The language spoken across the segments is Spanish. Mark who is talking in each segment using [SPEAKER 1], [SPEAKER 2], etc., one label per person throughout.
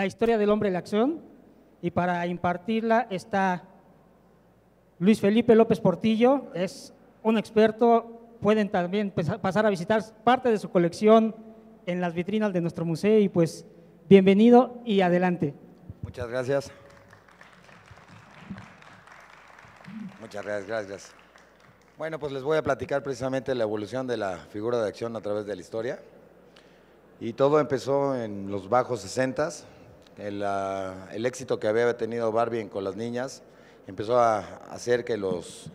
[SPEAKER 1] la historia del hombre de la acción y para impartirla está Luis Felipe López Portillo, es un experto, pueden también pasar a visitar parte de su colección en las vitrinas de nuestro museo y pues bienvenido y adelante. Muchas gracias. Muchas gracias, gracias. Bueno, pues les voy a platicar precisamente la evolución de la figura de acción a través de la historia. Y todo empezó en los bajos 60 Ah, el, éxito que había tenido Barbie con las niñas, empezó a hacer que los,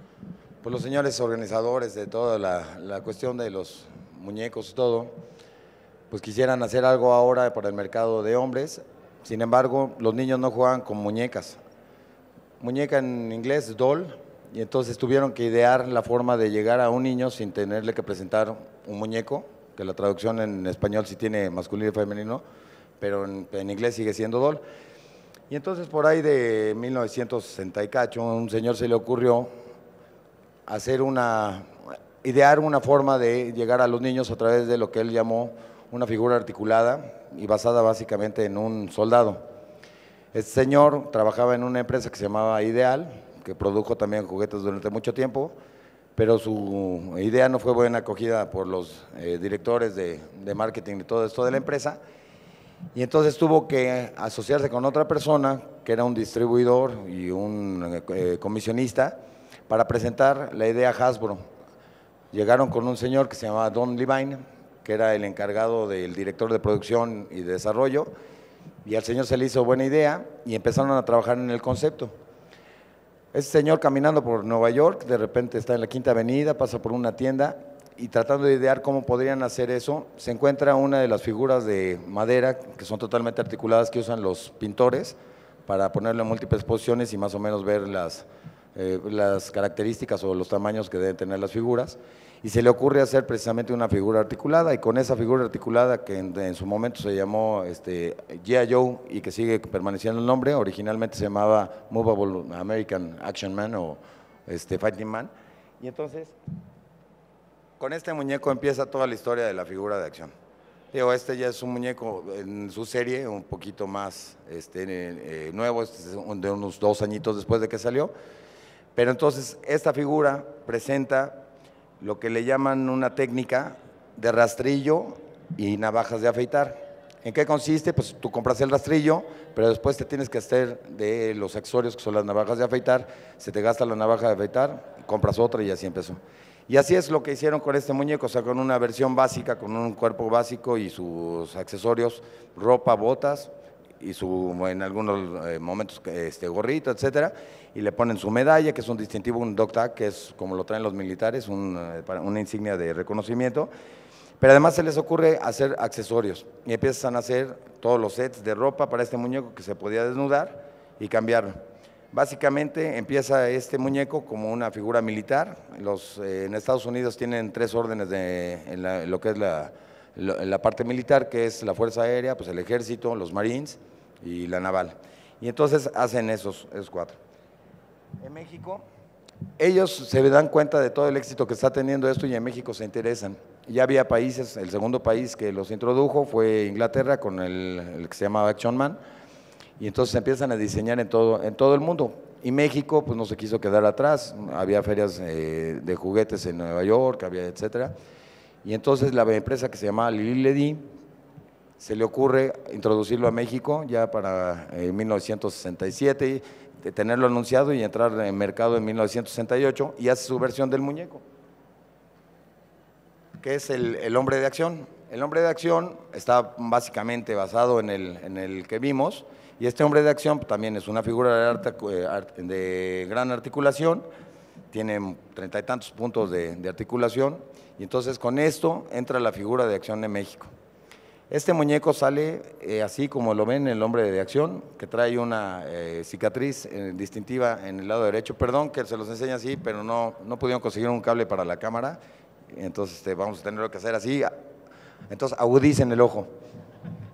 [SPEAKER 1] pues los señores organizadores de toda la, cuestión de los muñecos y todo, pues quisieran hacer algo ahora para el mercado de hombres. Sin embargo, los niños no jugaban con muñecas. Muñeca en inglés, doll, y entonces tuvieron que idear la forma de llegar a un niño sin tenerle que presentar un muñeco, que la traducción en español sí tiene masculino y femenino, pero en, inglés sigue siendo DOL. Y entonces por ahí de 1968 un señor se le ocurrió hacer una, idear una forma de llegar a los niños a través de lo que él llamó una figura articulada y basada básicamente en un soldado. Este señor trabajaba en una empresa que se llamaba Ideal, que produjo también juguetes durante mucho tiempo, pero su idea no fue buena acogida por los eh, directores de marketing y todo esto de la empresa. Y entonces tuvo que asociarse con otra persona, que era un distribuidor y un eh, comisionista, para presentar la idea Hasbro. Llegaron con un señor que se llamaba Don Levine, que era el encargado del director de producción y desarrollo, y al señor se le hizo buena idea y empezaron a trabajar en el concepto. Ese señor caminando por Nueva York, de repente está en la Quinta Avenida, pasa por una tienda y tratando de idear cómo podrían hacer eso, se encuentra una de las figuras de madera que son totalmente articuladas que usan los pintores para ponerle en múltiples posiciones y más o menos ver las, eh, las características o los tamaños que deben tener las figuras. Y se le ocurre hacer precisamente una figura articulada y con esa figura articulada que en, su momento se llamó este, G.I. Joe y que sigue permaneciendo el nombre, originalmente se llamaba Movable American Action Man o este, Fighting Man. Y entonces con este muñeco empieza toda la historia de la figura de acción. este ya es un muñeco en su serie, un poquito más este, eh, nuevo, este de unos dos añitos después de que salió. Pero entonces esta figura presenta lo que le llaman una técnica de rastrillo y navajas de afeitar. ¿En qué consiste? Pues tú compras el rastrillo, pero después te tienes que hacer de los accesorios que son las navajas de afeitar, se te gasta la navaja de afeitar, compras otra y así empezó. Y así es lo que hicieron con este muñeco, o sea, con una versión básica, con un cuerpo básico y sus accesorios, ropa, botas y su en algunos eh, momentos este, gorrito, etcétera, y le ponen su medalla, que es un distintivo, un dog tag, que es como lo traen los militares, eh, una insignia de reconocimiento. Pero además se les ocurre hacer accesorios y empiezan a hacer todos los sets de ropa para este muñeco que se podía desnudar y cambiar Básicamente empieza este muñeco como una figura militar. Los, eh, en Estados Unidos tienen tres órdenes de, en, lo que es la, parte militar, que es la Fuerza Aérea, pues el Ejército, los Marines y la Naval. Y entonces hacen esos, cuatro. En México, ellos se dan cuenta de todo el éxito que está teniendo esto y en México se interesan. Ya había países, el segundo país que los introdujo fue Inglaterra con el, el que se llamaba Action Man y entonces empiezan a diseñar en todo, en todo el mundo. Y México pues no se quiso quedar atrás, había ferias eh, de juguetes en Nueva York, había etcétera. Y entonces la empresa que se llamaba Lili se le ocurre introducirlo a México ya para 1967, eh, tenerlo anunciado y entrar en mercado en 1968 y hace su versión del muñeco, que es el, el hombre de acción. El hombre de acción está básicamente basado en el, en el que vimos, y este hombre de acción pues, también es una figura de, arte, eh, de gran articulación, tiene treinta y tantos puntos de, articulación, y entonces con esto entra la figura de acción de México. Este muñeco sale eh, así como lo ven el hombre de acción, que trae una eh, cicatriz distintiva en el lado derecho. Perdón que se los enseña así, pero no, no pudieron conseguir un cable para la cámara. Entonces este, vamos a tener que hacer así. Entonces en el ojo.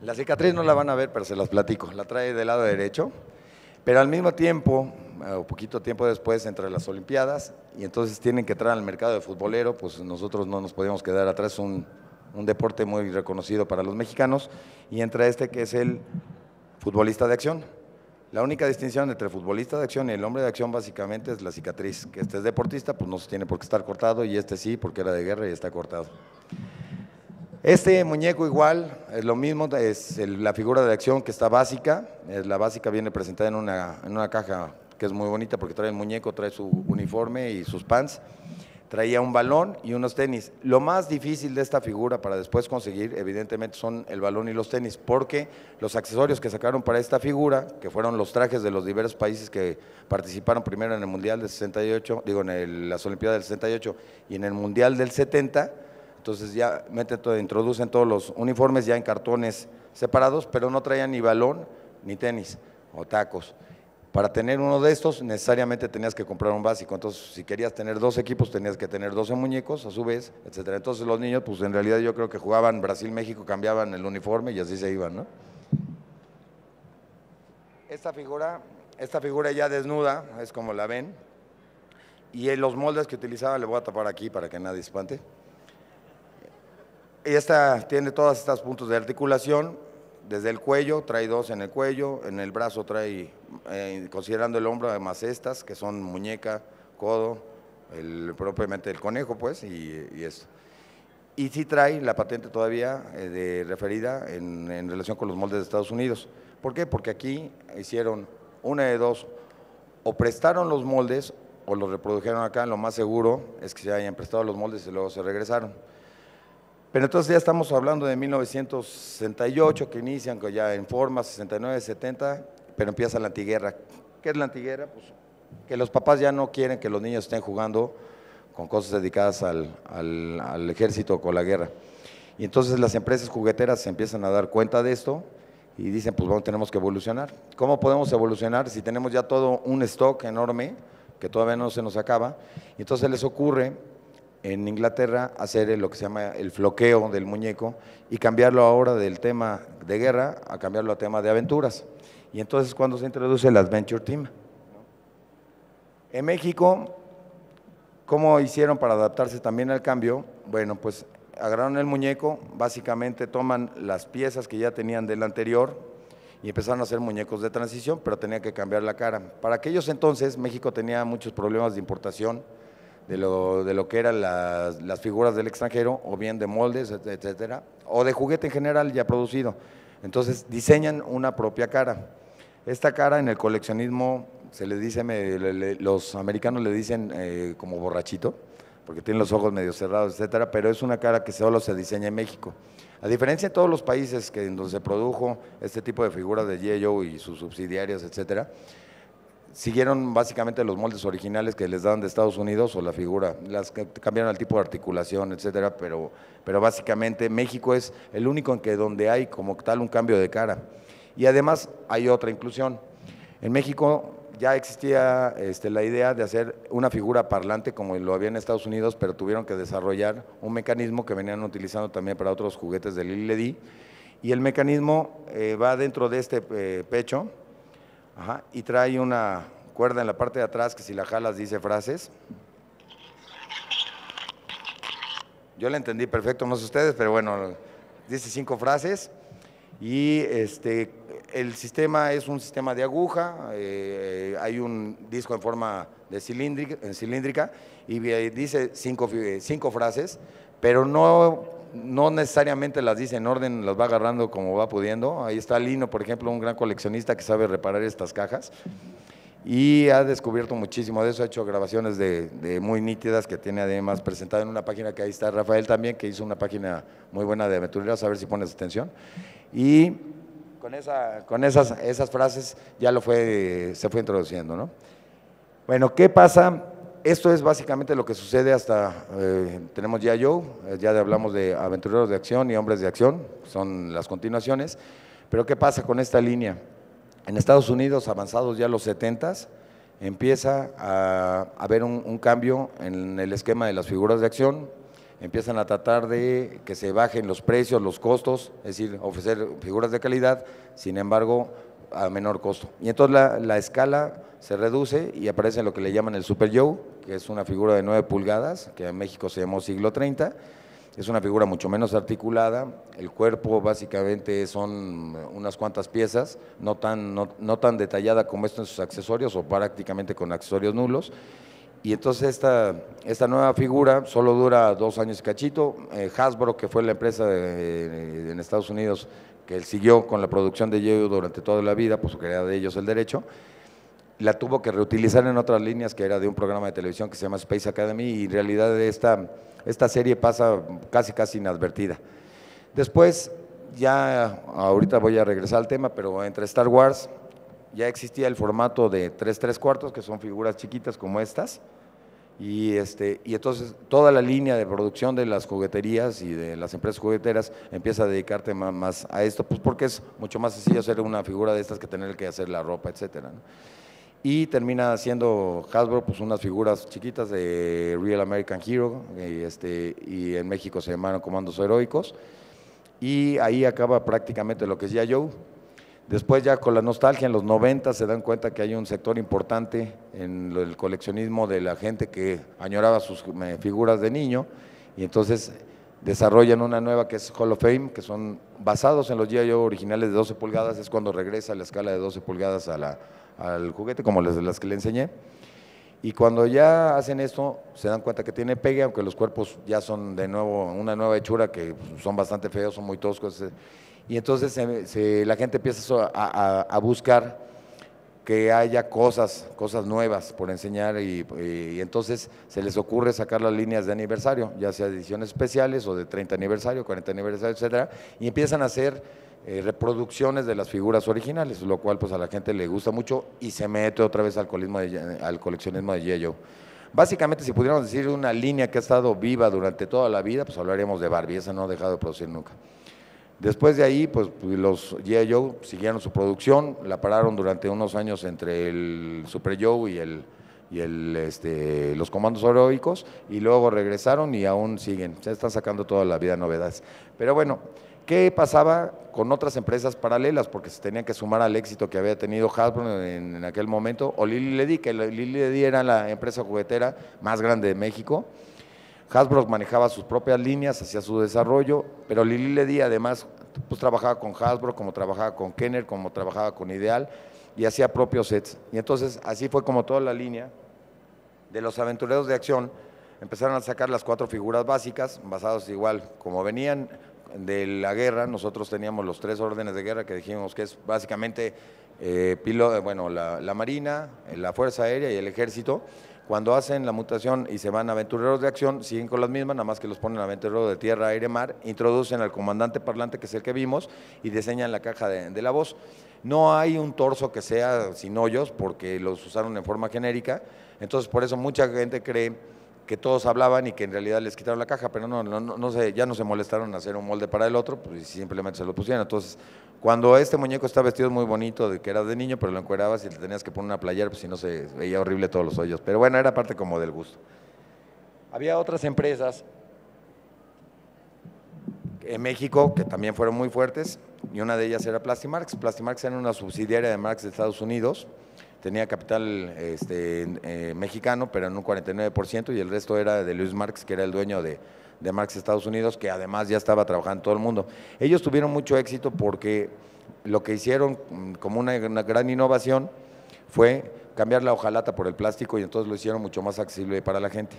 [SPEAKER 1] La cicatriz no la van a ver, pero se las platico. La trae del lado derecho, pero al mismo tiempo, eh, o poquito tiempo después, entre las Olimpiadas, y entonces tienen que entrar al mercado de futbolero, pues nosotros no nos podíamos quedar atrás, un, un deporte muy reconocido para los mexicanos, y entra este que es el futbolista de acción. La única distinción entre futbolista de acción y el hombre de acción básicamente es la cicatriz, que este es deportista, pues no se tiene por qué estar cortado, y este sí, porque era de guerra y está cortado. Este muñeco igual es lo mismo, es la figura de acción que está básica, es, la básica viene presentada en una, en una caja que es muy bonita porque trae el muñeco, trae su uniforme y sus pants, traía un balón y unos tenis. Lo más difícil de esta figura para después conseguir, evidentemente, son el balón y los tenis, porque los accesorios que sacaron para esta figura, que fueron los trajes de los diversos países que participaron primero en el Mundial del 68, digo, en las Olimpiadas del 68 y en el Mundial del 70, entonces ya mete todo, introducen todos los uniformes ya en cartones separados, pero no traían ni balón, ni tenis o tacos. Para tener uno de estos necesariamente tenías que comprar un básico. Entonces, si querías tener dos equipos, tenías que tener 12 muñecos a su vez, etcétera. Entonces los niños, pues en realidad yo creo que jugaban Brasil-México, cambiaban el uniforme y así se iban, ¿no? Esta figura, esta figura ya desnuda, es como la ven. Y los moldes que utilizaba, le voy a tapar aquí para que nadie espante. Y esta tiene todas estas puntos de articulación, desde el cuello, trae dos en el cuello, en el brazo trae, eh, considerando el hombro, además estas, que son muñeca, codo, el, propiamente el conejo, pues, y, y Y sí trae la patente todavía eh, de, referida en, en relación con los moldes de Estados Unidos. ¿Por qué? Porque aquí hicieron una de dos, o prestaron los moldes o los reprodujeron acá, lo más seguro es que se hayan prestado los moldes y luego se regresaron. Pero entonces ya estamos hablando de 1968 que inician ya en forma, 69, 70, pero empieza la antiguerra. ¿Qué es la antiguerra? Pues, que los papás ya no quieren que los niños estén jugando con cosas dedicadas al, ejército con la guerra. Y entonces las empresas jugueteras se empiezan a dar cuenta de esto y dicen, pues bueno, tenemos que evolucionar. ¿Cómo podemos evolucionar si tenemos ya todo un stock enorme que todavía no se nos acaba? Y entonces les ocurre en Inglaterra hacer lo que se llama el floqueo del muñeco y cambiarlo ahora del tema de guerra a cambiarlo a tema de aventuras. Y entonces cuando se introduce el Adventure Team. En México, ¿cómo hicieron para adaptarse también al cambio? Bueno, pues agarraron el muñeco, básicamente toman las piezas que ya tenían del anterior y empezaron a hacer muñecos de transición, pero tenía que cambiar la cara. Para aquellos entonces México tenía muchos problemas de importación de lo, que eran las, figuras del extranjero, o bien de moldes, etcétera, o de juguete en general ya producido. Entonces diseñan una propia cara. Esta cara en el coleccionismo se le dice, los americanos le dicen eh, como borrachito, porque tiene los ojos medio cerrados, etcétera, pero es una cara que solo se diseña en México. A diferencia de todos los países que, en donde se produjo este tipo de figuras de G.I. y sus subsidiarias, etcétera, siguieron básicamente los moldes originales que les dan de Estados Unidos o la figura, las que cambiaron el tipo de articulación, etcétera, pero, pero básicamente México es el único en que donde hay como tal un cambio de cara. Y además hay otra inclusión. En México ya existía este, la idea de hacer una figura parlante como lo había en Estados Unidos, pero tuvieron que desarrollar un mecanismo que venían utilizando también para otros juguetes del Liledi. Y el mecanismo eh, va dentro de este eh, pecho, Ajá, y trae una cuerda en la parte de atrás que si la jalas dice frases. Yo la entendí perfecto, no sé ustedes, pero bueno, dice cinco frases. Y este, el sistema es un sistema de aguja, eh, hay un disco en forma de cilíndrica, cilíndrica y eh, dice cinco, eh, cinco frases, pero no no necesariamente las dice en orden, las va agarrando como va pudiendo. Ahí está Lino, por ejemplo, un gran coleccionista que sabe reparar estas cajas y ha descubierto muchísimo de eso, ha hecho grabaciones de, muy nítidas que tiene además presentado en una página que ahí está Rafael también, que hizo una página muy buena de aventureros, a ver si pones atención. Y con, esa, con esas, esas frases ya lo fue, se fue introduciendo. ¿no? Bueno, ¿qué pasa? esto es básicamente lo que sucede hasta, eh, tenemos ya Joe, eh, ya hablamos de aventureros de acción y hombres de acción, son las continuaciones, pero ¿qué pasa con esta línea? En Estados Unidos, avanzados ya los 70 empieza a haber un, cambio en el esquema de las figuras de acción, empiezan a tratar de que se bajen los precios, los costos, es decir, ofrecer figuras de calidad, sin embargo, a menor costo. Y entonces la escala se reduce y aparece lo que le llaman el Super Joe, que es una figura de 9 pulgadas, que en México se llamó siglo 30. Es una figura mucho menos articulada, el cuerpo básicamente son unas cuantas piezas, no tan, no, tan detallada como esto en sus accesorios o prácticamente con accesorios nulos. Y entonces esta, nueva figura solo dura dos años cachito. Eh, Hasbro, que fue la empresa eh, en Estados Unidos que siguió con la producción de Yeo durante toda la vida, por pues, su de ellos el derecho, la tuvo que reutilizar en otras líneas que era de un programa de televisión que se llama Space Academy y en realidad esta, esta serie pasa casi casi inadvertida. Después, ya ahorita voy a regresar al tema, pero entre Star Wars ya existía el formato de tres 3 cuartos, que son figuras chiquitas como estas, y, este, y entonces toda la línea de producción de las jugueterías y de las empresas jugueteras empieza a dedicarte más, a esto, pues porque es mucho más sencillo hacer una figura de estas que tener que hacer la ropa, etcétera y termina haciendo Hasbro pues unas figuras chiquitas de Real American Hero y, este, y en México se llamaron Comandos Heroicos y ahí acaba prácticamente lo que es ya Joe. Después ya con la nostalgia en los 90 se dan cuenta que hay un sector importante en el coleccionismo de la gente que añoraba sus eh, figuras de niño y entonces desarrollan una nueva que es Hall of Fame, que son basados en los G.I. originales de 12 pulgadas, es cuando regresa la escala de 12 pulgadas a la, al juguete, como las de las que le enseñé. Y cuando ya hacen esto, se dan cuenta que tiene pegue, aunque los cuerpos ya son de nuevo una nueva hechura, que son bastante feos, son muy toscos. Eh. Y entonces la gente empieza a, buscar que haya cosas, cosas nuevas por enseñar y, y, entonces se les ocurre sacar las líneas de aniversario, ya sea ediciones especiales o de 30 aniversario, 40 aniversario, etcétera, y empiezan a hacer eh, reproducciones de las figuras originales, lo cual pues a la gente le gusta mucho y se mete otra vez al, coleccionismo de Yello. Básicamente, si pudiéramos decir una línea que ha estado viva durante toda la vida, pues hablaríamos de Barbie, esa no ha dejado de producir nunca. Después de ahí, pues los G.I. siguieron su producción, la pararon durante unos años entre el Super Joe y el y el, este, los comandos heroicos y luego regresaron y aún siguen. Se están sacando toda la vida novedades. Pero bueno, ¿Qué pasaba con otras empresas paralelas? Porque se tenían que sumar al éxito que había tenido Hasbro en, aquel momento, o Lili Ledi, que Lili Ledi era la empresa juguetera más grande de México. Hasbro manejaba sus propias líneas, hacía su desarrollo, pero Lili Ledi además pues, trabajaba con Hasbro, como trabajaba con Kenner, como trabajaba con Ideal, y hacía propios sets. Y entonces así fue como toda la línea de los aventureros de acción empezaron a sacar las cuatro figuras básicas, basados igual como venían, de la guerra, nosotros teníamos los tres órdenes de guerra que dijimos que es básicamente eh, eh, bueno, la, Marina, eh, la Fuerza Aérea y el Ejército. Cuando hacen la mutación y se van a aventureros de acción, siguen con las mismas, nada más que los ponen aventureros de tierra, aire, mar, introducen al comandante parlante, que es el que vimos, y diseñan la caja de, de la voz. No hay un torso que sea sin hoyos, porque los usaron en forma genérica, entonces por eso mucha gente cree que todos hablaban y que en realidad les quitaron la caja, pero no, no, no ya no se molestaron en hacer un molde para el otro, pues simplemente se lo pusieron. Entonces, cuando este muñeco está vestido muy bonito, de que era de niño, pero lo encuerabas y le tenías que poner una playera, pues si no se veía horrible todos los hoyos. Pero bueno, era parte como del gusto. Había otras empresas en México que también fueron muy fuertes y una de ellas era Plastimarx. Plastimarx era una subsidiaria de Marx de Estados Unidos tenía capital este, eh, mexicano, pero en un 49%, y el resto era de Luis Marx, que era el dueño de, Marx Estados Unidos, que además ya estaba trabajando en todo el mundo. Ellos tuvieron mucho éxito porque lo que hicieron mm, como una, gran innovación fue cambiar la hojalata por el plástico y entonces lo hicieron mucho más accesible para la gente.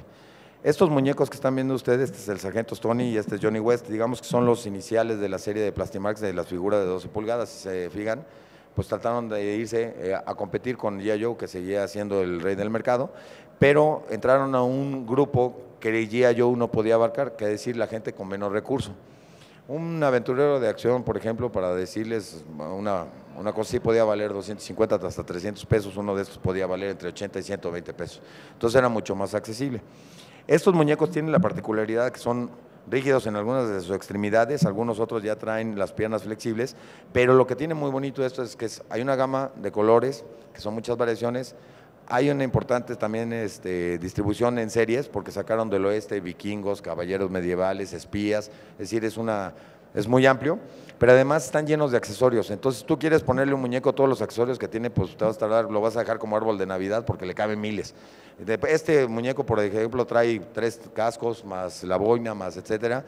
[SPEAKER 1] Estos muñecos que están viendo ustedes, este es el sargento Stoney y este es Johnny West, digamos que son los iniciales de la serie de Plastimarx de las figuras de 12 pulgadas, si se fijan pues trataron de irse eh, a competir con G.I. Joe, que seguía siendo el rey del mercado, pero entraron a un grupo que G.I. Joe no podía abarcar, que es decir, la gente con menos recursos. Un aventurero de acción, por ejemplo, para decirles una, una cosa sí podía valer 250 hasta 300 pesos, uno de estos podía valer entre 80 y 120 pesos. Entonces era mucho más accesible. Estos muñecos tienen la particularidad que son rígidos en algunas de sus extremidades, algunos otros ya traen las piernas flexibles, pero lo que tiene muy bonito esto es que hay una gama de colores, que son muchas variaciones, hay una importante también este, distribución en series, porque sacaron del oeste vikingos, caballeros medievales, espías, es decir, es una es muy amplio, pero además están llenos de accesorios. Entonces tú quieres ponerle un muñeco todos los accesorios que tiene, pues te a lo vas a dejar como árbol de Navidad porque le caben miles. Este muñeco, por ejemplo, trae tres cascos, más la boina, más etcétera,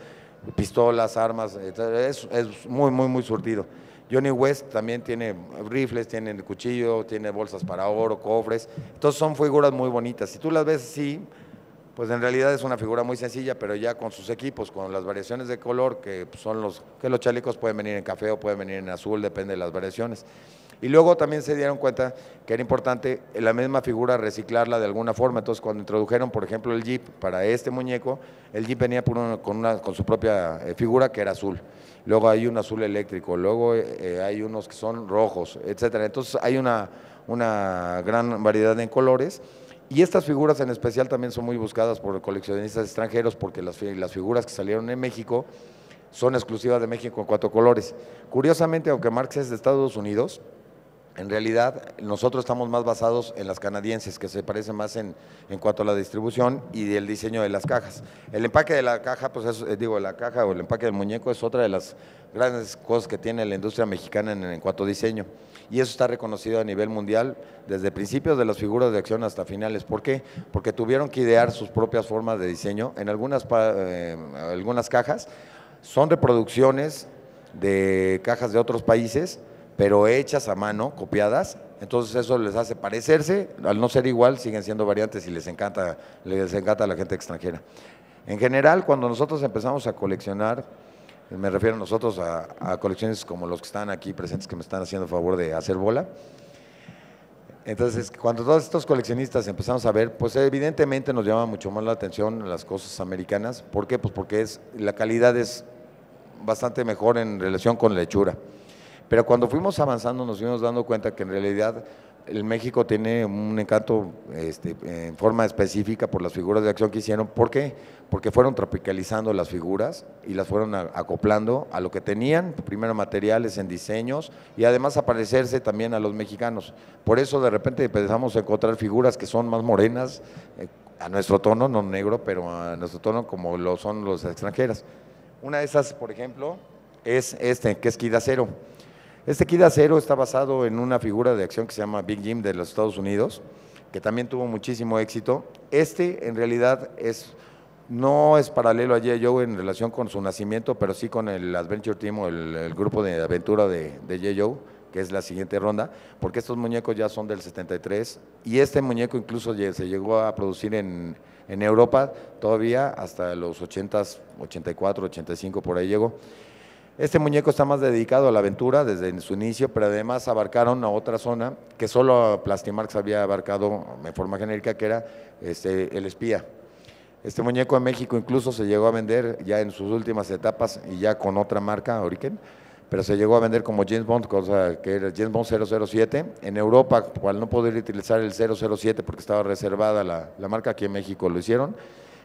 [SPEAKER 1] pistolas, armas, Es, muy, muy, muy surtido. Johnny West también tiene rifles, tiene cuchillo, tiene bolsas para oro, cofres. Entonces son figuras muy bonitas. Si tú las ves así, pues en realidad es una figura muy sencilla, pero ya con sus equipos, con las variaciones de color, que son los que los chalecos pueden venir en café o pueden venir en azul, depende de las variaciones. Y luego también se dieron cuenta que era importante la misma figura reciclarla de alguna forma. Entonces, cuando introdujeron, por ejemplo, el Jeep para este muñeco, el Jeep venía con, una, con su propia eh, figura que era azul. Luego hay un azul eléctrico, luego eh, eh, hay unos que son rojos, etcétera. Entonces, hay una, una gran variedad en colores. Y estas figuras en especial también son muy buscadas por coleccionistas extranjeros porque las, las figuras que salieron en México son exclusivas de México en cuatro colores. Curiosamente, aunque Marx es de Estados Unidos, en realidad, nosotros estamos más basados en las canadienses, que se parecen más en, en cuanto a la distribución y el diseño de las cajas. El empaque de la caja, pues eh, digo, la caja o el empaque del muñeco es otra de las grandes cosas que tiene la industria mexicana en, en cuanto a diseño. Y eso está reconocido a nivel mundial desde principios de las figuras de acción hasta finales. ¿Por qué? Porque tuvieron que idear sus propias formas de diseño. En algunas, eh, algunas cajas son reproducciones de cajas de otros países pero hechas a mano, copiadas, entonces eso les hace parecerse, al no ser igual siguen siendo variantes y les encanta, les encanta a la gente extranjera. En general, cuando nosotros empezamos a coleccionar, me refiero a nosotros a, colecciones como los que están aquí presentes que me están haciendo favor de hacer bola, entonces, cuando todos estos coleccionistas empezamos a ver, pues evidentemente nos llama mucho más la atención las cosas americanas. ¿Por qué? Pues porque es, la calidad es bastante mejor en relación con la hechura. Pero cuando fuimos avanzando nos fuimos dando cuenta que en realidad el México tiene un encanto este, en forma específica por las figuras de acción que hicieron. ¿Por qué? Porque fueron tropicalizando las figuras y las fueron acoplando a lo que tenían, primero materiales en diseños y además aparecerse también a los mexicanos. Por eso de repente empezamos a encontrar figuras que son más morenas, eh, a nuestro tono, no negro, pero a nuestro tono como lo son los extranjeras. Una de esas, por ejemplo, es este, que es Quidacero este Kid Acero está basado en una figura de acción que se llama Big Jim de los Estados Unidos, que también tuvo muchísimo éxito. Este en realidad es, no es paralelo a J-Joe en relación con su nacimiento, pero sí con el Adventure Team o el, grupo de aventura de, de joe que es la siguiente ronda, porque estos muñecos ya son del 73 y este muñeco incluso se llegó a producir en, en Europa todavía hasta los 80s, 84, 85 por ahí llegó. Este muñeco está más dedicado a la aventura desde su inicio, pero además abarcaron a otra zona que solo Plastimarx había abarcado de forma genérica, que era este, el espía. Este muñeco en México incluso se llegó a vender ya en sus últimas etapas y ya con otra marca, Origen, pero se llegó a vender como James Bond, cosa que era James Bond 007. En Europa, al no poder utilizar el 007 porque estaba reservada la, la marca, aquí en México lo hicieron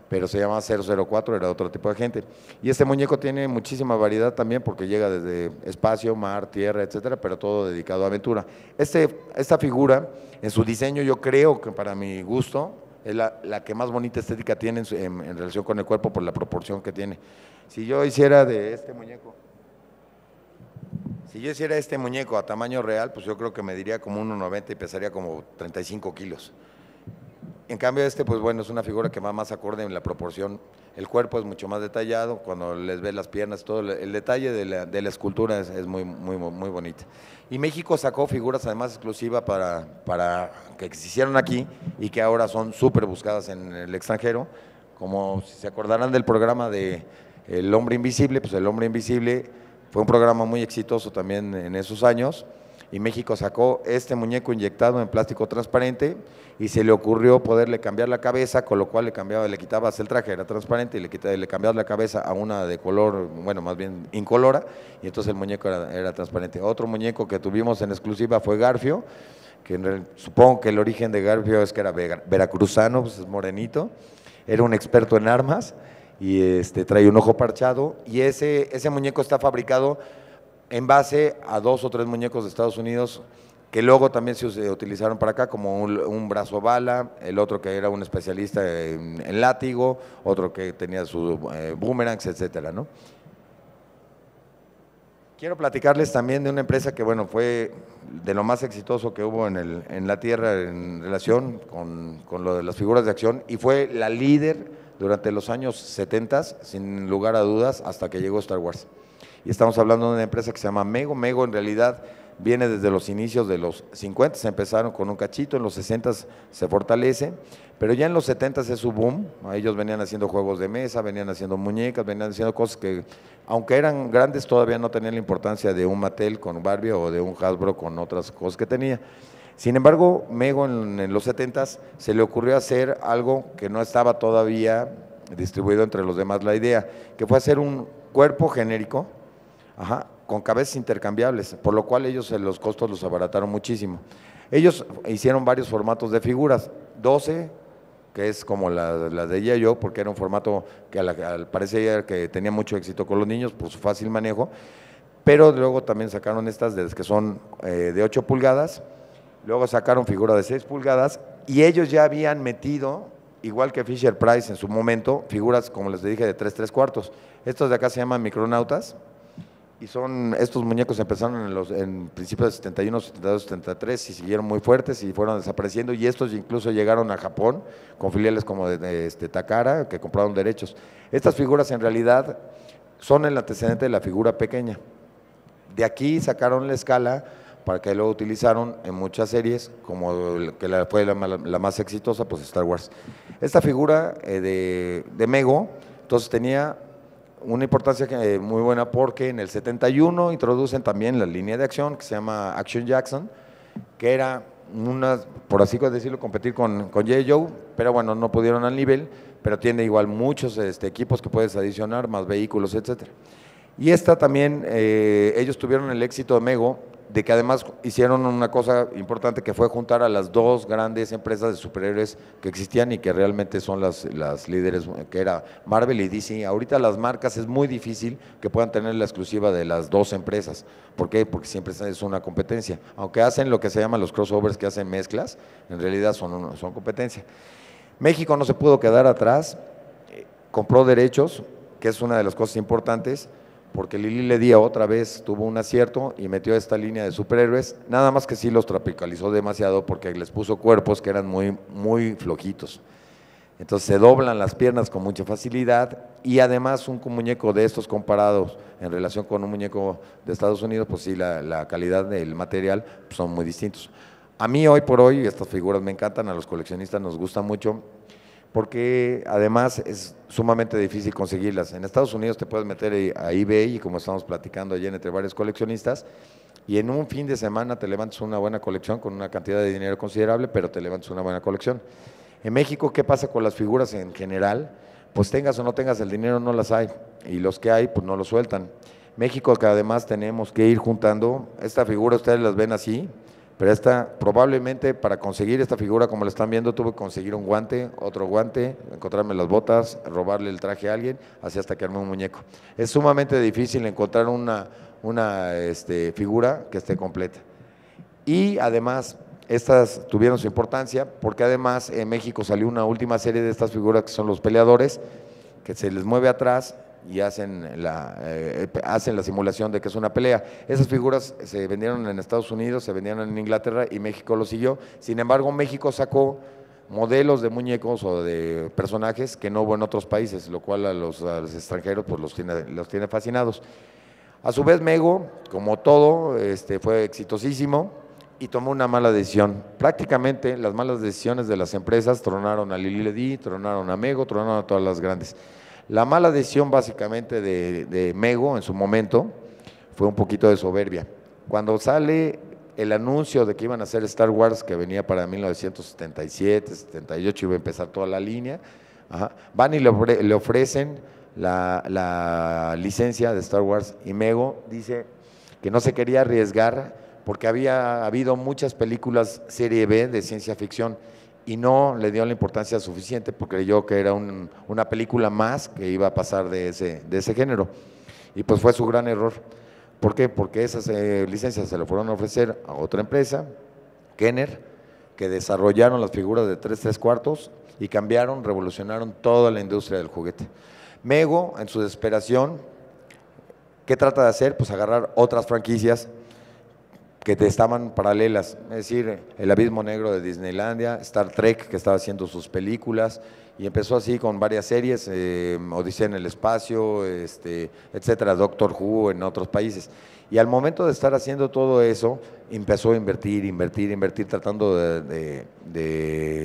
[SPEAKER 1] pero se llama 004, era otro tipo de gente. Y este muñeco tiene muchísima variedad también porque llega desde espacio, mar, tierra, etcétera, pero todo dedicado a aventura. Este, esta figura, en su diseño, yo creo que para mi gusto, es la, que más bonita estética tiene en, relación con el cuerpo por la proporción que tiene. Si yo hiciera de este muñeco, si yo hiciera este muñeco a tamaño real, pues yo creo que me diría como 1,90 y pesaría como 35 kilos. En cambio este, pues bueno, es una figura que va más acorde en la proporción. El cuerpo es mucho más detallado, cuando les ves las piernas, todo el detalle de la, escultura es, muy, muy, muy bonita. Y México sacó figuras además exclusivas para, para que existieron aquí y que ahora son súper buscadas en el extranjero. Como si se acordarán del programa de El Hombre Invisible, pues El Hombre Invisible fue un programa muy exitoso también en esos años y México sacó este muñeco inyectado en plástico transparente y se le ocurrió poderle cambiar la cabeza, con lo cual le cambiaba, le quitabas el traje, era transparente y le, quitaba, le cambiabas la cabeza a una de color, bueno, más bien incolora, y entonces el muñeco era, transparente. Otro muñeco que tuvimos en exclusiva fue Garfio, que supongo que el origen de Garfio es que era veracruzano, pues es morenito, era un experto en armas y este, trae un ojo parchado, y ese, ese muñeco está fabricado en base a dos o tres muñecos de Estados Unidos que luego también se utilizaron para acá como un, un brazo bala, el otro que era un especialista en, látigo, otro que tenía su boomerang, eh, boomerangs, etcétera, ¿no? Quiero platicarles también de una empresa que, bueno, fue de lo más exitoso que hubo en, el, en la Tierra en relación con, con, lo de las figuras de acción y fue la líder durante los años 70, sin lugar a dudas, hasta que llegó Star Wars y estamos hablando de una empresa que se llama Mego. Mego en realidad viene desde los inicios de los 50, se empezaron con un cachito, en los 60 se fortalece, pero ya en los 70 es su boom, ellos venían haciendo juegos de mesa, venían haciendo muñecas, venían haciendo cosas que, aunque eran grandes, todavía no tenían la importancia de un Mattel con Barbie o de un Hasbro con otras cosas que tenía. Sin embargo, Mego en, en los 70 se le ocurrió hacer algo que no estaba todavía distribuido entre los demás la idea, que fue hacer un cuerpo genérico, con cabezas intercambiables, por lo cual ellos eh, los costos los abarataron muchísimo. Ellos hicieron varios formatos de figuras, 12, que es como la, de ella y yo, porque era un formato que al, parecer que tenía mucho éxito con los niños por su fácil manejo, pero luego también sacaron estas de que son eh, de 8 pulgadas, luego sacaron figura de 6 pulgadas y ellos ya habían metido, igual que Fisher Price en su momento, figuras como les dije de 3, 3 cuartos. Estos de acá se llaman micronautas, y son, estos muñecos empezaron en, los, en principios de 71, 72, 73 y siguieron muy fuertes y fueron desapareciendo y estos incluso llegaron a Japón con filiales como de, este, Takara que compraron derechos. Estas figuras en realidad son el antecedente de la figura pequeña. De aquí sacaron la escala para que lo utilizaron en muchas series, como que la, fue la, más exitosa, pues Star Wars. Esta figura eh, de, de Mego, entonces tenía una importancia eh, muy buena porque en el 71 introducen también la línea de acción que se llama Action Jackson, que era una, por así decirlo, competir con, con J. Joe, pero bueno, no pudieron al nivel, pero tiene igual muchos este, equipos que puedes adicionar, más vehículos, etcétera. Y esta también, eh, ellos tuvieron el éxito de Mego de que además hicieron una cosa importante que fue juntar a las dos grandes empresas de superhéroes que existían y que realmente son las, líderes, que era Marvel y DC. Ahorita las marcas es muy difícil que puedan tener la exclusiva de las dos empresas. ¿Por qué? Porque siempre es una competencia. Aunque hacen lo que se llaman los crossovers, que hacen mezclas, en realidad son, son competencia. México no se pudo quedar atrás, eh, compró derechos, que es una de las cosas importantes porque Lili Ledía otra vez tuvo un acierto y metió esta línea de superhéroes, nada más que sí los tropicalizó demasiado porque les puso cuerpos que eran muy, muy flojitos. Entonces se doblan las piernas con mucha facilidad y además un muñeco de estos comparados en relación con un muñeco de Estados Unidos, pues sí, la, calidad del material pues, son muy distintos. A mí hoy por hoy estas figuras me encantan, a los coleccionistas nos gustan mucho, porque además es sumamente difícil conseguirlas. En Estados Unidos te puedes meter a eBay, y como estamos platicando ayer entre varios coleccionistas, y en un fin de semana te levantas una buena colección con una cantidad de dinero considerable, pero te levantas una buena colección. En México, ¿qué pasa con las figuras en general? Pues tengas o no tengas el dinero, no las hay. Y los que hay, pues no los sueltan. México, que además tenemos que ir juntando, esta figura ustedes las ven así, pero esta, probablemente para conseguir esta figura, como la están viendo, tuve que conseguir un guante, otro guante, encontrarme las botas, robarle el traje a alguien, así hasta que armé un muñeco. Es sumamente difícil encontrar una, una este, figura que esté completa. Y además, estas tuvieron su importancia porque además en México salió una última serie de estas figuras que son los peleadores, que se les mueve atrás y hacen la, eh, eh, hacen la simulación de que es una pelea. Esas figuras se vendieron en Estados Unidos, se vendieron en Inglaterra y México lo siguió. Sin embargo, México sacó modelos de muñecos o de personajes que no hubo en otros países, lo cual a los, extranjeros pues, los, tiene, los tiene fascinados. A su vez, Mego, como todo, este, fue exitosísimo y tomó una mala decisión. Prácticamente las malas decisiones de las empresas tronaron a Ledi, tronaron a Mego, tronaron a todas las grandes. La mala decisión básicamente de, Mego en su momento fue un poquito de soberbia. Cuando sale el anuncio de que iban a hacer Star Wars, que venía para 1977, 78, iba a empezar toda la línea, van y le, ofrecen la, la licencia de Star Wars y Mego dice que no se quería arriesgar porque había habido muchas películas serie B de ciencia ficción y no le dio la importancia suficiente porque creyó que era una película más que iba a pasar de ese, de ese género. Y pues fue su gran error. ¿Por qué? Porque esas eh, licencias se le fueron a ofrecer a otra empresa, Kenner, que desarrollaron las figuras de 3, tres cuartos y cambiaron, revolucionaron toda la industria del juguete. Mego, en su desesperación, ¿qué trata de hacer? Pues agarrar otras franquicias que estaban paralelas, es decir, El Abismo Negro de Disneylandia, Star Trek, que estaba haciendo sus películas, y empezó así con varias series, eh, Odisea en el Espacio, este, etcétera, Doctor Who en otros países. Y al momento de estar haciendo todo eso, empezó a invertir, invertir, invertir, tratando de, de,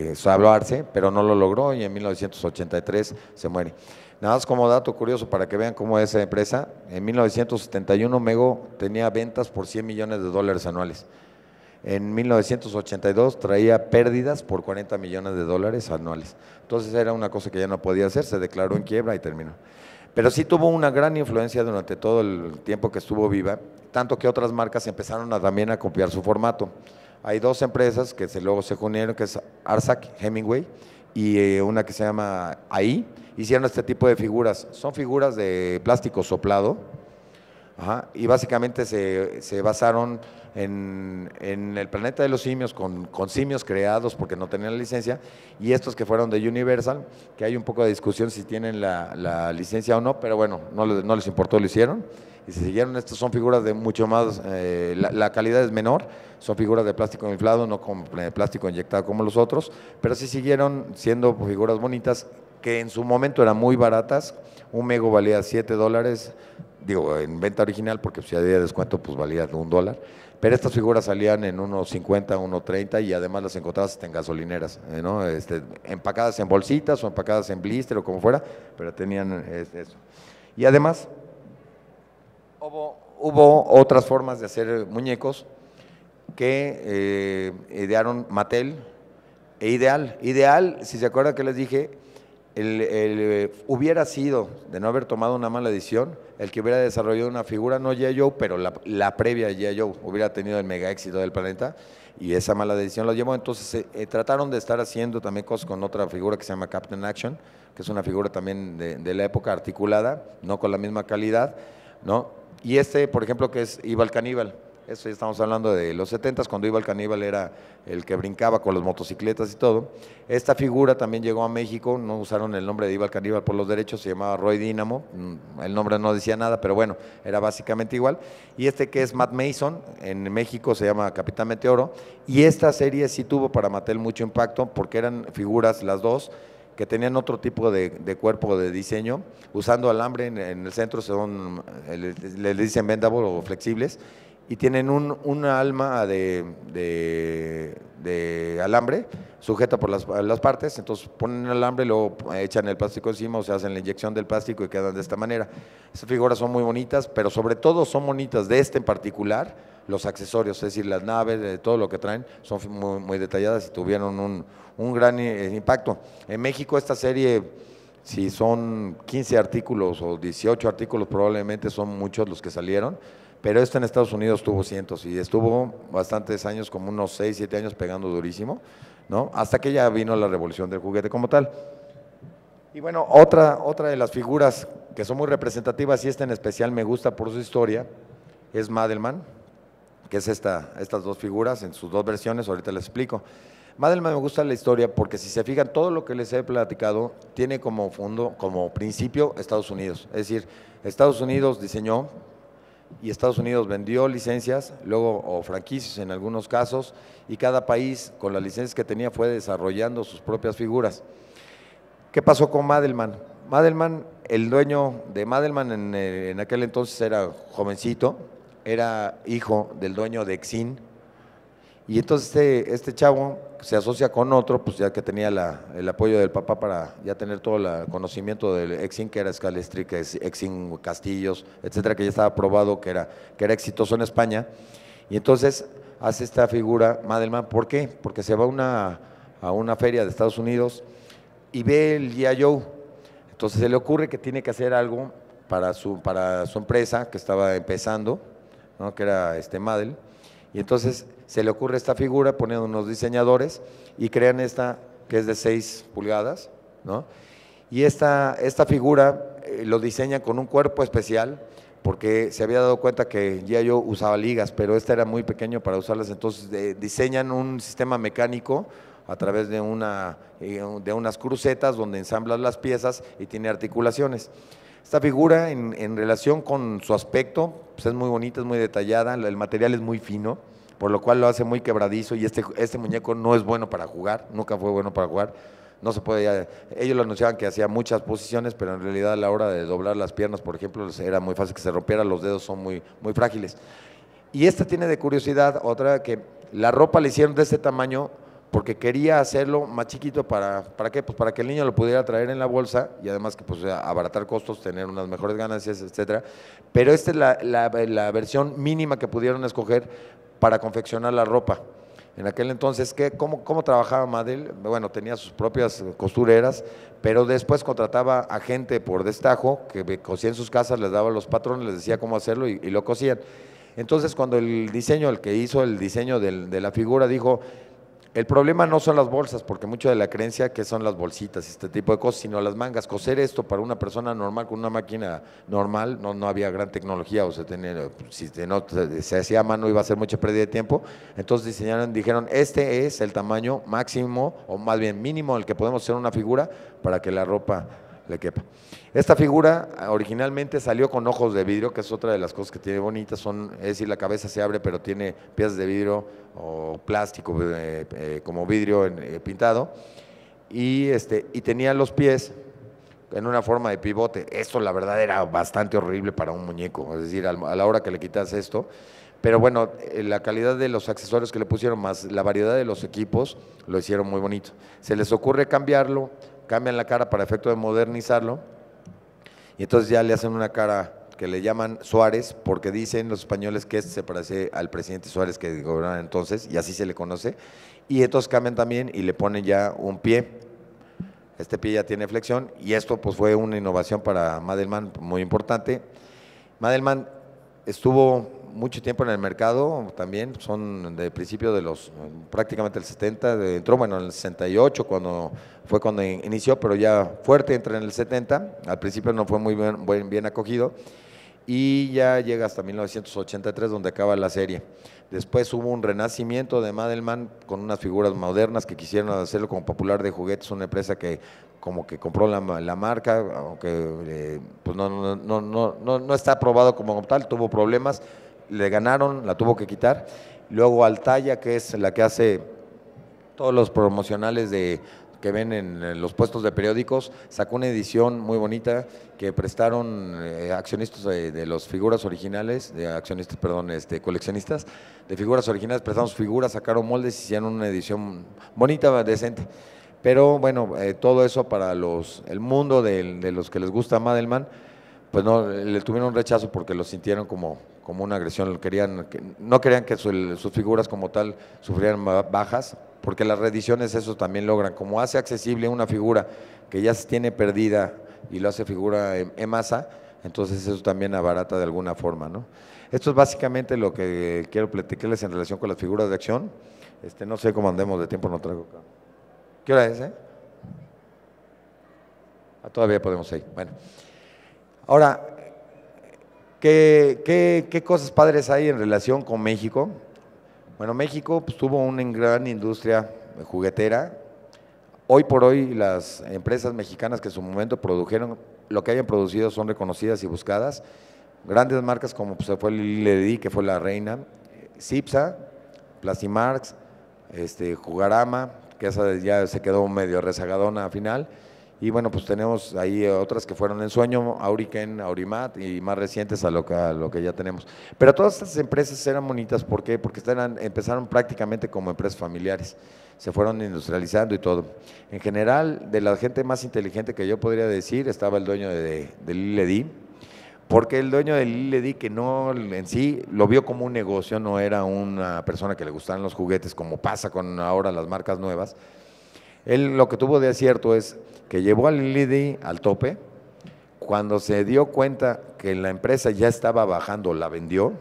[SPEAKER 1] de salvarse, pero no lo logró y en 1983 se muere. Nada más como dato curioso para que vean cómo es esa empresa. En 1971 Mego tenía ventas por 100 millones de dólares anuales. En 1982 traía pérdidas por 40 millones de dólares anuales. Entonces era una cosa que ya no podía hacer, se declaró en quiebra y terminó. Pero sí tuvo una gran influencia durante todo el tiempo que estuvo viva, tanto que otras marcas empezaron también a copiar su formato. Hay dos empresas que se, luego se unieron, que es Arsac, Hemingway, y eh, una que se llama Ahí, hicieron este tipo de figuras. Son figuras de plástico soplado y básicamente se, se basaron en, en, el planeta de los simios con, con, simios creados porque no tenían la licencia y estos que fueron de Universal, que hay un poco de discusión si tienen la, la licencia o no, pero bueno, no, no les importó, lo hicieron y si siguieron. Estas son figuras de mucho más, eh, la, calidad es menor, son figuras de plástico inflado, no con plástico inyectado como los otros, pero sí siguieron siendo figuras bonitas que en su momento eran muy baratas. Un mego valía 7 dólares, digo, en venta original, porque si había descuento, pues valía un dólar. Pero estas figuras salían en 1.50, 1.30 y además las encontrabas en gasolineras, eh, ¿no? Este, empacadas en bolsitas o empacadas en blister o como fuera, pero tenían eh, eso. Y además, Hubo, otras formas de hacer muñecos que eh, idearon Mattel e Ideal. Ideal, si se acuerdan que les dije, el, eh, hubiera sido, de no haber tomado una mala decisión, el que hubiera desarrollado una figura, no G.I. Joe, pero la, previa G.I. Joe, hubiera tenido el mega éxito del planeta y esa mala decisión lo llevó. Entonces eh, trataron de estar haciendo también cosas con otra figura que se llama Captain Action, que es una figura también de, de la época articulada, no con la misma calidad, ¿no? Y este, por ejemplo, que es Ival Caníbal. Eso este, ya estamos hablando de los 70 cuando Iba el Caníbal era el que brincaba con las motocicletas y todo. Esta figura también llegó a México, no usaron el nombre de Ival Caníbal por los derechos, se llamaba Roy Dynamo, mm, el nombre no decía nada, pero bueno, era básicamente igual. Y este que es Matt Mason, en México se llama Capitán Meteoro, y esta serie sí tuvo para Mattel mucho impacto porque eran figuras las dos que tenían otro tipo de, de cuerpo de diseño, usando alambre en, el centro, son, eh, le, dicen bendable o flexibles, y tienen un, una alma de, de, alambre sujeta por las, las partes, entonces ponen el alambre, luego echan el plástico encima o se hacen la inyección del plástico y quedan de esta manera. Estas figuras son muy bonitas, pero sobre todo son bonitas de este en particular, los accesorios, es decir, las naves, eh, todo lo que traen, son muy, detalladas y tuvieron un, gran eh, impacto. En México esta serie, si son 15 artículos o 18 artículos, probablemente son muchos los que salieron, pero esta en Estados Unidos tuvo cientos y estuvo bastantes años, como unos 6, 7 años pegando durísimo, ¿no? Hasta que ya vino la revolución del juguete como tal. Y bueno, otra, otra de las figuras que son muy representativas y esta en especial me gusta por su historia es Madelman que es esta, estas dos figuras en sus dos versiones, ahorita les explico. Madelman me gusta la historia porque si se fijan, todo lo que les he platicado tiene como fondo, como principio Estados Unidos. Es decir, Estados Unidos diseñó y Estados Unidos vendió licencias, luego o franquicias en algunos casos, y cada país con las licencias que tenía fue desarrollando sus propias figuras. ¿Qué pasó con Madelman? Madelman, el dueño de Madelman en eh, aquel entonces era jovencito, era hijo del dueño de Exin. Y entonces este, este, chavo se asocia con otro, pues ya que tenía el apoyo del papá para ya tener todo el conocimiento del Exin, que era Scalestri, que es Exin Castillos, etcétera, que ya estaba probado que era, que era exitoso en España. Y entonces hace esta figura Madelman. ¿Por qué? Porque se va una, a una feria de Estados Unidos y ve el G.I. Joe. Entonces se le ocurre que tiene que hacer algo para su, para su empresa que estaba empezando que era este Madel. Y entonces se le ocurre esta figura ponen unos diseñadores y crean esta que es de 6 pulgadas, ¿no? Y esta, esta figura eh, lo diseñan con un cuerpo especial porque se había dado cuenta que ya yo usaba ligas, pero esta era muy pequeño para usarlas, entonces eh, diseñan un sistema mecánico a través de, una, eh, de unas crucetas donde ensamblas las piezas y tiene articulaciones. Esta figura en, relación con su aspecto pues, es muy bonita, es muy detallada, el material es muy fino, por lo cual lo hace muy quebradizo y este, este muñeco no es bueno para jugar, nunca fue bueno para jugar. No se podía, ellos lo anunciaban que hacía muchas posiciones, pero en realidad a la hora de doblar las piernas, por ejemplo, era muy fácil que se rompiera, los dedos son muy, muy frágiles. Y esta tiene de curiosidad otra que la ropa le hicieron de este tamaño porque quería hacerlo más chiquito para, ¿para qué? Pues para que el niño lo pudiera traer en la bolsa y además que pues abaratar costos, tener unas mejores ganancias, etcétera. Pero esta es la, versión mínima que pudieron escoger para confeccionar la ropa. En aquel entonces, ¿qué, cómo, cómo, trabajaba Madel? Bueno, tenía sus propias costureras, pero después contrataba a gente por destajo que cosía en sus casas, les daba los patrones, les decía cómo hacerlo y, lo cosían. Entonces, cuando el diseño, el que hizo el diseño de la figura, dijo, el problema no son las bolsas, porque mucho de la creencia que son las bolsitas, este tipo de cosas, sino las mangas. Coser esto para una persona normal con una máquina normal, no, no había gran tecnología, o sea, si no, se hacía a mano iba a ser mucha pérdida de tiempo. Entonces diseñaron, dijeron, este es el tamaño máximo, o más bien mínimo, el que podemos hacer una figura para que la ropa le quepa. Esta figura ah, originalmente salió con ojos de vidrio, que es otra de las cosas que tiene bonitas, son, es decir, la cabeza se abre pero tiene piezas de vidrio o plástico eh, eh, como vidrio eh, pintado, y, este, y tenía los pies en una forma de pivote. Esto la verdad era bastante horrible para un muñeco, es decir, a la hora que le quitas esto, pero bueno, la calidad de los accesorios que le pusieron, más la variedad de los equipos, lo hicieron muy bonito. Se les ocurre cambiarlo cambian la cara para efecto de modernizarlo, y entonces ya le hacen una cara que le llaman Suárez, porque dicen los españoles que este se parece al presidente Suárez que gobernaba entonces, y así se le conoce, y entonces cambian también y le ponen ya un pie, este pie ya tiene flexión, y esto pues fue una innovación para Madelman muy importante. Madelman estuvo mucho tiempo en el mercado también, son de principio de los, prácticamente el 70, entró bueno en el 68 cuando fue cuando inició, pero ya fuerte entra en el 70, al principio no fue muy bien, bien acogido y ya llega hasta 1983 donde acaba la serie. Después hubo un renacimiento de Madelman con unas figuras modernas que quisieron hacerlo como popular de juguetes, una empresa que como que compró la, la marca, aunque eh, pues no, no, no, no, no, no está aprobado como tal, tuvo problemas, le ganaron, la tuvo que quitar. Luego Altaya, que es la que hace todos los promocionales de que ven en los puestos de periódicos, sacó una edición muy bonita que prestaron eh, accionistas de, las los figuras originales, de accionistas, perdón, este, coleccionistas de figuras originales, prestaron figuras, sacaron moldes y hicieron una edición bonita, decente. Pero bueno, eh, todo eso para los, el mundo de, los que les gusta Madelman, pues no, le tuvieron un rechazo porque lo sintieron como como una agresión, querían, no querían que sus figuras como tal sufrieran bajas, porque las reediciones eso también logran, como hace accesible una figura que ya se tiene perdida y lo hace figura en, masa, entonces eso también abarata de alguna forma. ¿no? Esto es básicamente lo que quiero platicarles en relación con las figuras de acción. Este, no sé cómo andemos de tiempo, no traigo acá. ¿Qué hora es? Eh? Ah, todavía podemos ir. Bueno. Ahora, ¿Qué, cosas padres hay en relación con México? Bueno, México pues, tuvo una gran industria juguetera. Hoy por hoy las empresas mexicanas que en su momento produjeron lo que hayan producido son reconocidas y buscadas. Grandes marcas como se pues, fue di que fue la reina, Cipsa, Plastimarx, este, Jugarama, que ya se quedó medio rezagadona al final. Y bueno, pues tenemos ahí otras que fueron en sueño, Auriken, Aurimat y más recientes a lo que, lo que ya tenemos. Pero todas estas empresas eran bonitas, ¿por qué? Porque empezaron prácticamente como empresas familiares, se fueron industrializando y todo. En general, de la gente más inteligente que yo podría decir, estaba el dueño del de porque el dueño de Liledi, que no en sí lo vio como un negocio, no era una persona que le gustaran los juguetes, como pasa con ahora las marcas nuevas él lo que tuvo de acierto es que llevó al Lidi al tope, cuando se dio cuenta que la empresa ya estaba bajando, la vendió,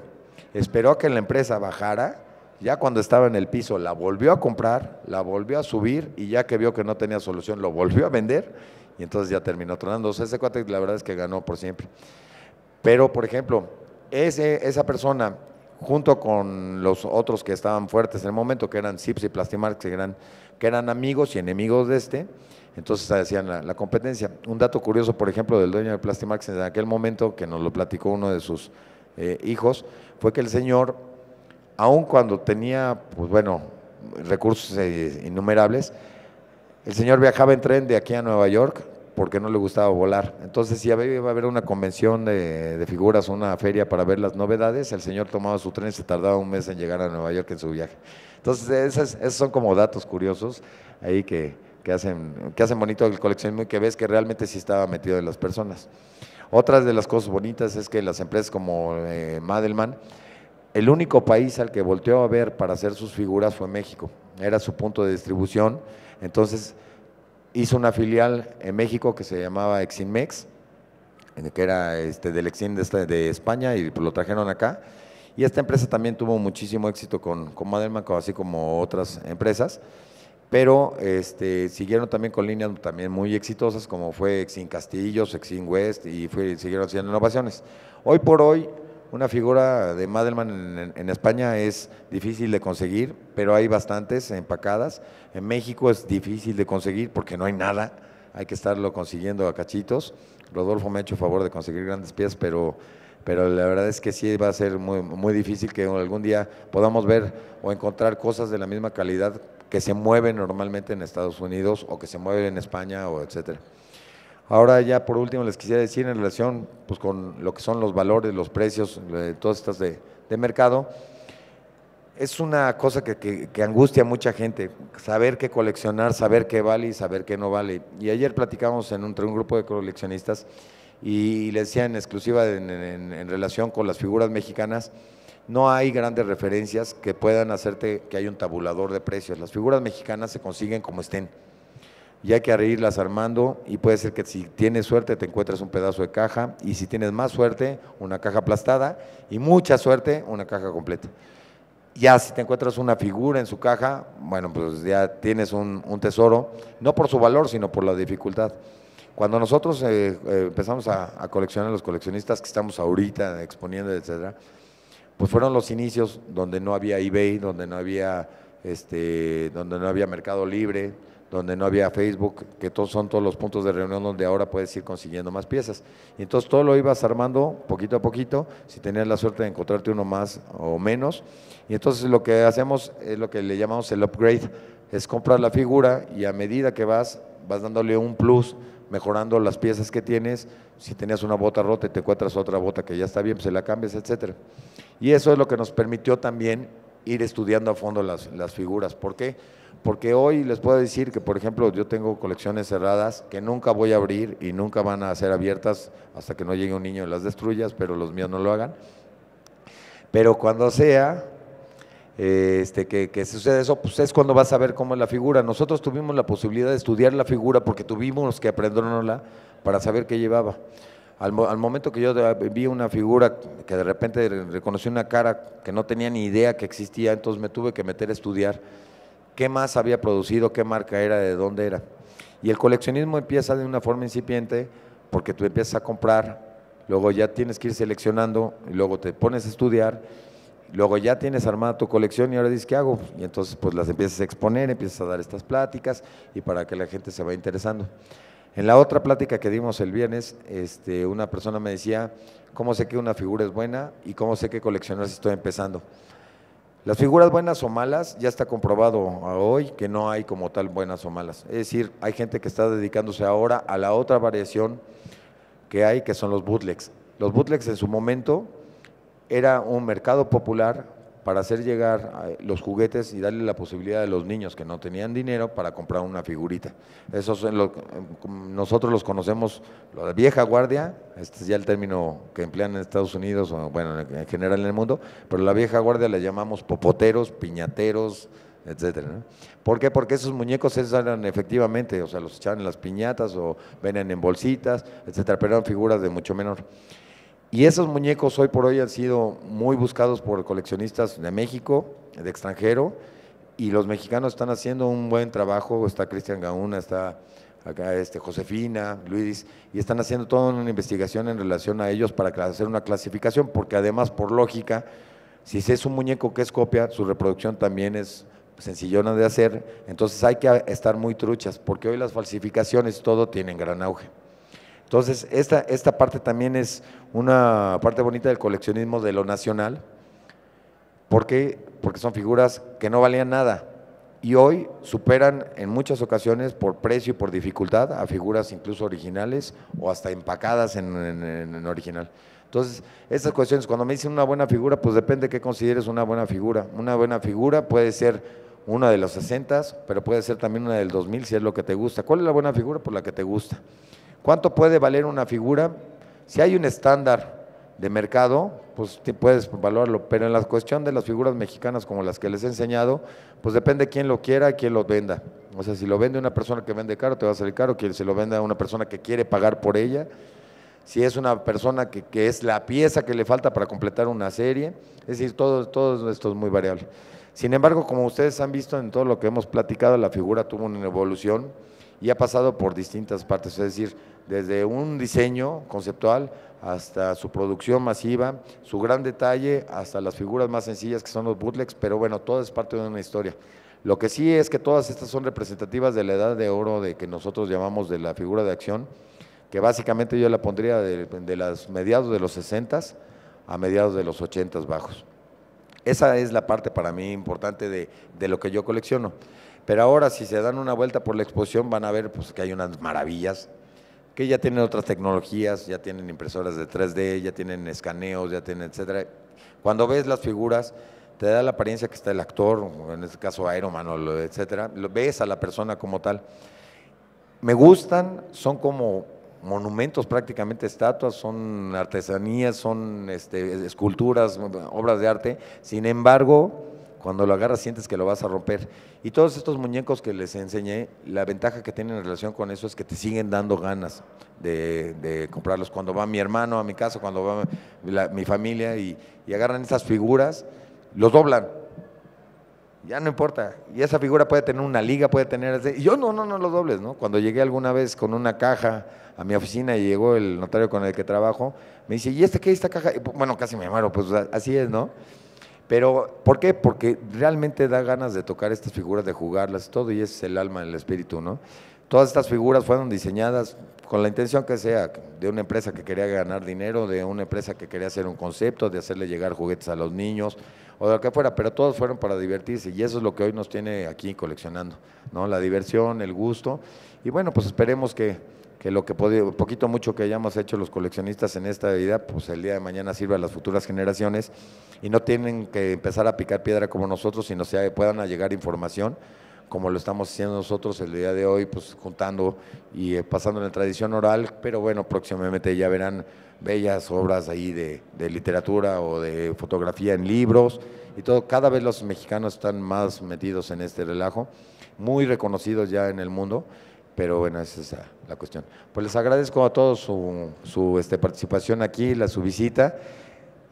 [SPEAKER 1] esperó a que la empresa bajara, ya cuando estaba en el piso la volvió a comprar, la volvió a subir y ya que vio que no tenía solución lo volvió a vender y entonces ya terminó sea, Ese cuate la verdad es que ganó por siempre. Pero, por ejemplo, esa persona, junto con los otros que estaban fuertes en el momento, que eran Sips y Plastimark, que eran que eran amigos y enemigos de este, entonces hacían la, la competencia. Un dato curioso, por ejemplo, del dueño de Plastimax en aquel momento, que nos lo platicó uno de sus eh, hijos, fue que el señor, aun cuando tenía, pues bueno, recursos eh, innumerables, el señor viajaba en tren de aquí a Nueva York porque no le gustaba volar. Entonces, si iba a haber una convención de, de, figuras, una feria para ver las novedades, el señor tomaba su tren y se tardaba un mes en llegar a Nueva York en su viaje. Entonces, esos son como datos curiosos ahí que, hacen, que hacen bonito el coleccionismo y que ves que realmente sí estaba metido en las personas. Otras de las cosas bonitas es que las empresas como eh, Madelman, el único país al que volteó a ver para hacer sus figuras fue México. Era su punto de distribución. Entonces hizo una filial en México que se llamaba Exinmex, que era este, del Exin de, de España y lo trajeron acá y esta empresa también tuvo muchísimo éxito con, Madelman, así como otras empresas, pero este, siguieron también con líneas también muy exitosas, como fue Exin Castillos, Exin West, y siguieron haciendo innovaciones. Hoy por hoy, una figura de Madelman en, España es difícil de conseguir, pero hay bastantes empacadas. En México es difícil de conseguir porque no hay nada, hay que estarlo consiguiendo a cachitos. Rodolfo me ha hecho favor de conseguir grandes pies, pero pero la verdad es que sí va a ser muy, difícil que algún día podamos ver o encontrar cosas de la misma calidad que se mueven normalmente en Estados Unidos o que se mueven en España o etcétera. Ahora ya por último les quisiera decir en relación pues, con lo que son los valores, los precios, eh, todas estas de, mercado, es una cosa que, angustia a mucha gente, saber qué coleccionar, saber qué vale y saber qué no vale. Y ayer platicamos entre un grupo de coleccionistas y le decía en exclusiva en, relación con las figuras mexicanas, no hay grandes referencias que puedan hacerte que hay un tabulador de precios. Las figuras mexicanas se consiguen como estén. Y hay que irlas armando y puede ser que si tienes suerte te encuentres un pedazo de caja y si tienes más suerte, una caja aplastada y mucha suerte, una caja completa. Ya si te encuentras una figura en su caja, bueno, pues ya tienes un tesoro, no por su valor, sino por la dificultad. Cuando nosotros eh, eh, empezamos a, a, coleccionar los coleccionistas que estamos ahorita exponiendo, etcétera, pues fueron los inicios donde no había eBay, donde no había este, donde no había Mercado Libre, donde no había Facebook, que todos son todos los puntos de reunión donde ahora puedes ir consiguiendo más piezas. Y entonces todo lo ibas armando poquito a poquito, si tenías la suerte de encontrarte uno más o menos. Y entonces lo que hacemos es lo que le llamamos el upgrade, es comprar la figura y a medida que vas, vas dándole un plus mejorando las piezas que tienes. Si tenías una bota rota y te encuentras otra bota que ya está bien, pues se la cambias, etcétera. Y eso es lo que nos permitió también ir estudiando a fondo las, las figuras. ¿Por qué? Porque hoy les puedo decir que, por ejemplo, yo tengo colecciones cerradas que nunca voy a abrir y nunca van a ser abiertas hasta que no llegue un niño y las destruyas, pero los míos no lo hagan. Pero cuando sea, eh, este, que, que, sucede eso, pues es cuando vas a ver cómo es la figura. Nosotros tuvimos la posibilidad de estudiar la figura porque tuvimos que aprendernosla para saber qué llevaba. Al, momento que yo vi una figura que de repente reconocí una cara que no tenía ni idea que existía, entonces me tuve que meter a estudiar qué más había producido, qué marca era, de dónde era. Y el coleccionismo empieza de una forma incipiente porque tú empiezas a comprar, luego ya tienes que ir seleccionando, y luego te pones a estudiar Luego ya tienes armada tu colección y ahora dices, ¿qué hago? Y entonces pues las empiezas a exponer, empiezas a dar estas pláticas y para que la gente se vaya interesando. En la otra plática que dimos el viernes, este, una persona me decía, ¿cómo sé que una figura es buena y cómo sé que coleccionar si estoy empezando? Las figuras buenas o malas ya está comprobado hoy que no hay como tal buenas o malas. Es decir, hay gente que está dedicándose ahora a la otra variación que hay, que son los bootlegs. Los bootlegs en su momento era un mercado popular para hacer llegar eh, los juguetes y darle la posibilidad a los niños que no tenían dinero para comprar una figurita. Eso lo, nosotros los conocemos, la vieja guardia, este es ya el término que emplean en Estados Unidos, o bueno, en general en el mundo, pero la vieja guardia la llamamos popoteros, piñateros, etcétera. ¿Por qué? Porque esos muñecos esos eran efectivamente, o sea, los echaban en las piñatas o venían en bolsitas, etcétera, pero eran figuras de mucho menor. Y esos muñecos hoy por hoy han sido muy buscados por coleccionistas de México, de extranjero, y los mexicanos están haciendo un buen trabajo. Está Cristian Gauna, está acá este, Josefina, Luis, y están haciendo toda una investigación en relación a ellos para hacer una clasificación, porque además, por lógica, si es un muñeco que es copia, su reproducción también es sencillona de hacer, entonces hay que estar muy truchas, porque hoy las falsificaciones, todo tienen gran auge. Entonces, esta, parte también es una parte bonita del coleccionismo de lo nacional. ¿Por Porque son figuras que no valían nada y hoy superan en muchas ocasiones por precio y por dificultad a figuras incluso originales o hasta empacadas en, en, original. Entonces, estas cuestiones, cuando me dicen una buena figura, pues depende de qué consideres una buena figura. Una buena figura puede ser una de los 60, pero puede ser también una del 2000 si es lo que te gusta. ¿Cuál es la buena figura? Por pues la que te gusta. ¿Cuánto puede valer una figura? Si hay un estándar de mercado, pues te puedes valorarlo, pero en la cuestión de las figuras mexicanas como las que les he enseñado, pues depende quién lo quiera, quién lo venda. O sea, si lo vende una persona que vende caro, te va a salir caro, Quien se lo venda a una persona que quiere pagar por ella, si es una persona que, es la pieza que le falta para completar una serie, es decir, todo, todo esto es muy variable. Sin embargo, como ustedes han visto en todo lo que hemos platicado, la figura tuvo una evolución y ha pasado por distintas partes, es decir, desde un diseño conceptual hasta su producción masiva, su gran detalle, hasta las figuras más sencillas que son los bootlegs, pero bueno, todo es parte de una historia. Lo que sí es que todas estas son representativas de la edad de oro de que nosotros llamamos de la figura de acción, que básicamente yo la pondría de, de los mediados de los 60 a mediados de los 80 bajos. Esa es la parte para mí importante de, de, lo que yo colecciono. Pero ahora si se dan una vuelta por la exposición van a ver pues, que hay unas maravillas que ya tienen otras tecnologías, ya tienen impresoras de 3D, ya tienen escaneos, ya tienen etcétera. Cuando ves las figuras, te da la apariencia que está el actor, en este caso Iron Man, etcétera, ves a la persona como tal. Me gustan, son como monumentos prácticamente estatuas, son artesanías, son este, esculturas, obras de arte. Sin embargo, cuando lo agarras sientes que lo vas a romper. Y todos estos muñecos que les enseñé, la ventaja que tienen en relación con eso es que te siguen dando ganas de, comprarlos. Cuando va mi hermano a mi casa, cuando va mi familia y, agarran esas figuras, los doblan. Ya no importa. Y esa figura puede tener una liga, puede tener... yo no, no, no los dobles, ¿no? Cuando llegué alguna vez con una caja a mi oficina y llegó el notario con el que trabajo, me dice, ¿y este qué? ¿Esta caja? Pues, bueno, casi me llamaron, pues así es, ¿no? Pero, ¿por qué? Porque realmente da ganas de tocar estas figuras, de jugarlas, todo, y ese es el alma, el espíritu, ¿no? Todas estas figuras fueron diseñadas con la intención que sea, de una empresa que quería ganar dinero, de una empresa que quería hacer un concepto, de hacerle llegar juguetes a los niños o de lo que fuera, pero todos fueron para divertirse y eso es lo que hoy nos tiene aquí coleccionando, ¿no? La diversión, el gusto y bueno, pues esperemos que, que lo que poquito mucho que hayamos hecho los coleccionistas en esta vida, pues el día de mañana sirve a las futuras generaciones y no tienen que empezar a picar piedra como nosotros, sino que puedan llegar información como lo estamos haciendo nosotros el día de hoy, pues juntando y eh, pasando en la tradición oral, pero bueno, próximamente ya verán bellas obras ahí de, literatura o de fotografía en libros y todo. Cada vez los mexicanos están más metidos en este relajo, muy reconocidos ya en el mundo. Pero bueno, esa es la cuestión. Pues les agradezco a todos su, su este, participación aquí, la, su visita.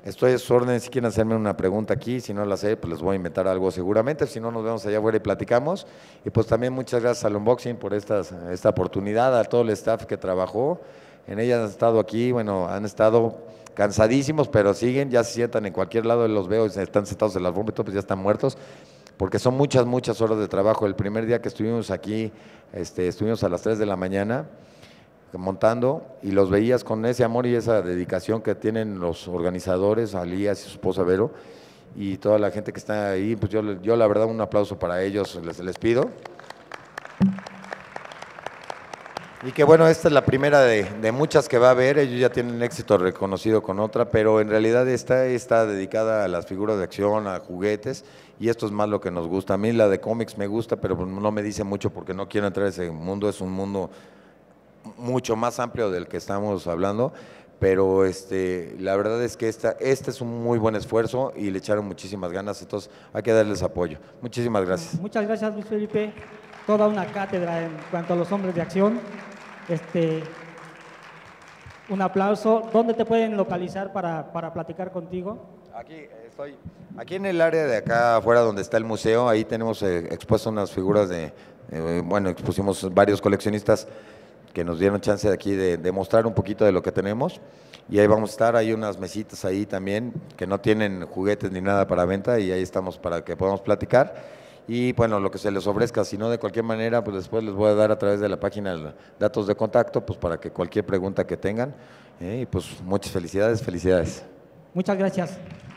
[SPEAKER 1] Estoy a su orden si quieren hacerme una pregunta aquí, si no la sé, pues les voy a inventar algo seguramente, si no nos vemos allá afuera y platicamos. Y pues también muchas gracias al Unboxing por estas, esta oportunidad, a todo el staff que trabajó. En ella han estado aquí, bueno, han estado cansadísimos, pero siguen, ya se sientan en cualquier lado, los veo, están sentados en las bombas y pues ya están muertos porque son muchas, muchas horas de trabajo. El primer día que estuvimos aquí, este, estuvimos a las 3 de la mañana montando y los veías con ese amor y esa dedicación que tienen los organizadores, Alías y su esposa Vero, y toda la gente que está ahí. Pues yo, yo la verdad, un aplauso para ellos, les, les pido. Y que bueno, esta es la primera de, muchas que va a haber, ellos ya tienen éxito reconocido con otra, pero en realidad esta está dedicada a las figuras de acción, a juguetes, y esto es más lo que nos gusta. A mí la de cómics me gusta, pero no me dice mucho porque no quiero entrar a ese mundo, es un mundo mucho más amplio del que estamos hablando, pero este, la verdad es que esta, este es un muy buen esfuerzo y le echaron muchísimas ganas, entonces hay que darles apoyo. Muchísimas gracias. Muchas gracias, Luis Felipe. Toda una cátedra en cuanto a los hombres de acción. Este, un aplauso. ¿Dónde te pueden localizar para, platicar contigo? Aquí eh, estoy, aquí en el área de acá afuera donde está el museo, ahí tenemos eh, expuesto expuestas unas figuras de, eh, bueno, expusimos varios coleccionistas que nos dieron chance de aquí de, de, mostrar un poquito de lo que tenemos y ahí vamos a estar, hay unas mesitas ahí también que no tienen juguetes ni nada para venta y ahí estamos para que podamos platicar y bueno, lo que se les ofrezca, si no de cualquier manera, pues después les voy a dar a través de la página datos de contacto, pues para que cualquier pregunta que tengan, eh, y pues muchas felicidades, felicidades. Muchas gracias.